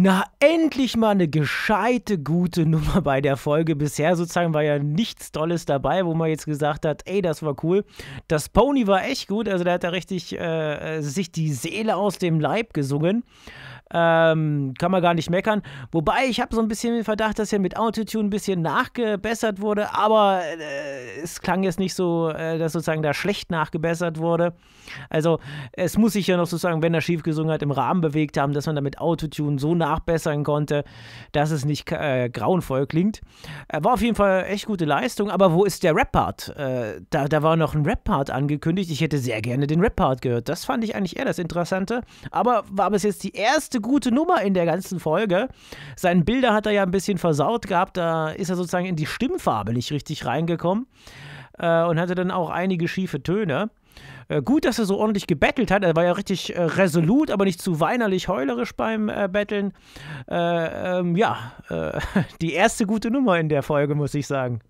Na, endlich mal eine gescheite, gute Nummer bei der Folge. Bisher sozusagen war ja nichts Tolles dabei, wo man jetzt gesagt hat, ey, das war cool. Das Pony war echt gut, also da hat er richtig äh, äh, sich die Seele aus dem Leib gesungen. Ähm, kann man gar nicht meckern. Wobei, ich habe so ein bisschen den Verdacht, dass hier mit Autotune ein bisschen nachgebessert wurde, aber äh, es klang jetzt nicht so, äh, dass sozusagen da schlecht nachgebessert wurde. Also es muss sich ja noch sozusagen, wenn er schief gesungen hat, im Rahmen bewegt haben, dass man damit Autotune so nachbessern konnte, dass es nicht äh, grauenvoll klingt. war auf jeden Fall echt gute Leistung, aber wo ist der Rap-Part? Äh, da, da war noch ein Rap-Part angekündigt. Ich hätte sehr gerne den Rap-Part gehört. Das fand ich eigentlich eher das Interessante. Aber war bis jetzt die erste letzte gute Nummer in der ganzen Folge. Seinen Bilder hat er ja ein bisschen versaut gehabt, da ist er sozusagen in die Stimmfarbe nicht richtig reingekommen äh, und hatte dann auch einige schiefe Töne. Äh, gut, dass er so ordentlich gebettelt hat. Er war ja richtig äh, resolut, aber nicht zu weinerlich heulerisch beim äh, Betteln. Äh, ähm, ja, äh, die erste gute Nummer in der Folge, muss ich sagen.